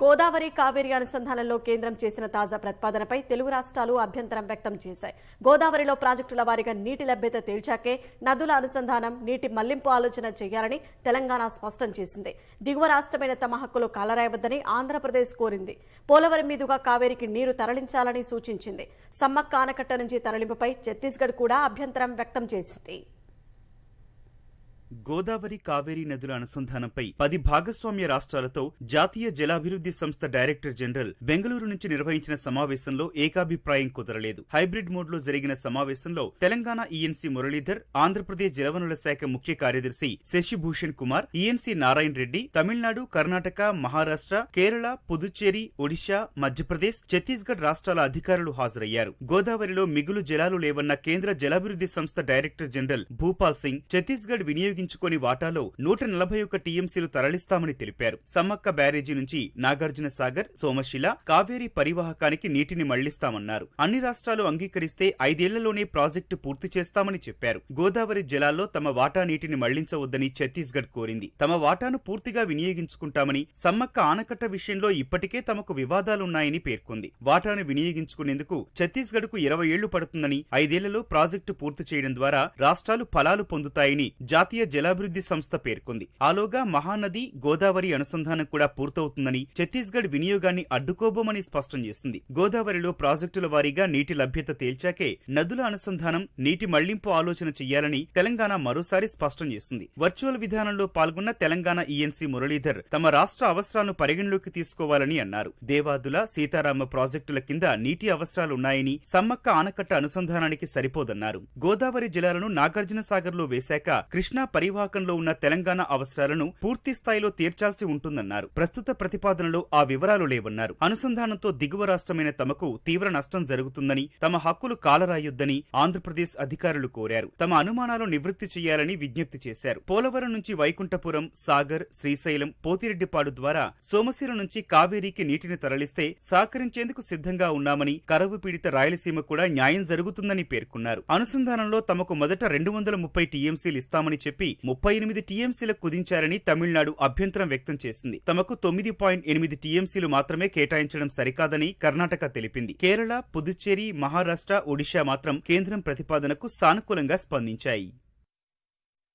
గోదావరి కావేరి అనుసంధానంలో కేంద్రం చేసిన తాజా ప్రతిపాదనపై తెలుగు రాష్ట్రాలు అభ్యంతరం వ్యక్తం చేశాయి గోదావరిలో ప్రాజెక్టుల వారీగా నీటి లభ్యత తేల్చాకే నదుల అనుసంధానం నీటి మళ్లింపు ఆలోచన చేయాలని తెలంగాణ స్పష్టం చేసింది దిగువ రాష్ట్రమైన తమ హక్కులు కాలరాయవద్దని ఆంధ్రప్రదేశ్ కోరింది పోలవరం మీదుగా కావేరికి నీరు తరలించాలని సూచించింది సమ్మక్క ఆనకట్ట నుంచి తరలింపుపై ఛత్తీస్గఢ్ కూడా అభ్యంతరం వ్యక్తం చేసింది గోదావరి కావేరీ నదుల అనుసంధానంపై పది భాగస్వామ్య రాష్ట్రాలతో జాతీయ జలాభివృద్ధి సంస్థ డైరెక్టర్ జనరల్ బెంగళూరు నుంచి నిర్వహించిన సమావేశంలో ఏకాభిప్రాయం కుదరలేదు హైబ్రిడ్ మోడ్లో జరిగిన సమావేశంలో తెలంగాణ ఈఎన్సీ e మురళీధర్ ఆంధ్రప్రదేశ్ జలవనరుల శాఖ ముఖ్య కార్యదర్శి శశిభూషణ్ కుమార్ ఈఎన్సీ e నారాయణ రెడ్డి తమిళనాడు కర్ణాటక మహారాష్ట్ర కేరళ పుదుచ్చేరి ఒడిశా మధ్యప్రదేశ్ ఛత్తీస్గఢ్ రాష్ట్రాల అధికారులు హాజరయ్యారు గోదావరిలో మిగులు జలాలు లేవన్న కేంద్ర జలాభివృద్ధి సంస్థ డైరెక్టర్ జనరల్ భూపాల్ సింగ్ ఛత్తీస్గఢ్ వినియోగ వినియోగించుకొని వాటాలో నూట నలభై ఒక్క టీఎంసీలు తరలిస్తామని తెలిపారు సమ్మక్క బ్యారేజీ నుంచి నాగార్జున సాగర్ సోమశిల కావేరీ పరివాహకానికి నీటిని మళ్లిస్తామన్నారు అన్ని రాష్ట్రాలు అంగీకరిస్తే ఐదేళ్లలోనే ప్రాజెక్టు పూర్తి చేస్తామని చెప్పారు గోదావరి జలాల్లో తమ వాటా నీటిని మళ్లించవద్దని ఛత్తీస్గఢ్ కోరింది తమ వాటాను పూర్తిగా వినియోగించుకుంటామని సమ్మక్క ఆనకట్ట విషయంలో ఇప్పటికే తమకు వివాదాలున్నాయని పేర్కొంది వాటాను వినియోగించుకునేందుకు ఛత్తీస్గఢ్ కు ఇరవై ఏళ్లు పడుతుందని ఐదేళ్లలో ప్రాజెక్టు పూర్తి చేయడం ద్వారా రాష్ట్రాలు ఫలాలు పొందుతాయని జాతీయ జలాభివృద్ధి సంస్థ పేర్కొంది ఆలోగా మహానది గోదావరి అనుసంధానం కూడా పూర్తవుతుందని ఛత్తీస్గఢ్ వినియోగాన్ని అడ్డుకోబోమని స్పష్టం చేసింది గోదావరిలో ప్రాజెక్టుల వారీగా నీటి లభ్యత తేల్చాకే నదుల అనుసంధానం నీటి మళ్లింపు ఆలోచన చేయాలని తెలంగాణ మరోసారి స్పష్టం చేసింది వర్చువల్ విధానంలో పాల్గొన్న తెలంగాణ ఈఎన్సీ మురళీధర్ తమ రాష్ట్ర అవసరాలను పరిగణలోకి తీసుకోవాలని అన్నారు దేవాదుల సీతారామ ప్రాజెక్టుల కింద నీటి అవసరాలున్నాయని సమ్మక్క ఆనకట్ట అనుసంధానానికి సరిపోదన్నారు గోదావరి జిల్లాలను నాగార్జున సాగర్లో వేశాక కృష్ణా పరివాకంలో ఉన్న తెలంగాణ అవసరాలను పూర్తి స్థాయిలో తీర్చాల్సి ఉంటుందన్నారు ప్రస్తుత ప్రతిపాదనలో ఆ వివరాలు లేవన్నారు అనుసంధానంతో దిగువ రాష్ట్రమైన తమకు తీవ్ర నష్టం జరుగుతుందని తమ హక్కులు కాలరాయొద్దని ఆంధ్రప్రదేశ్ అధికారులు కోరారు తమ అనుమానాలు నివృత్తి చేయాలని విజ్ఞప్తి చేశారు పోలవరం నుంచి వైకుంఠపురం సాగర్ శ్రీశైలం పోతిరెడ్డిపాడు ద్వారా సోమశీల నుంచి కావేరీకి నీటిని తరలిస్తే సహకరించేందుకు సిద్ధంగా ఉన్నామని కరవు పీడిత రాయలసీమ కూడా న్యాయం జరుగుతుందని పేర్కొన్నారు అనుసంధానంలో తమకు మొదట రెండు వందల ముప్పై టీఎంసీలు ఇస్తామని చెప్పి ముప్పై ఎనిమిది టీఎంసీలకు కుదించారని తమిళనాడు అభ్యంతరం వ్యక్తం చేసింది తమకు తొమ్మిది పాయింట్ ఎనిమిది టీఎంసీలు మాత్రమే కేటాయించడం సరికాదని కర్ణాటక తెలిపింది కేరళ పుదుచ్చేరి మహారాష్ట్ర ఒడిశా మాత్రం కేంద్రం ప్రతిపాదనకు సానుకూలంగా స్పందించాయి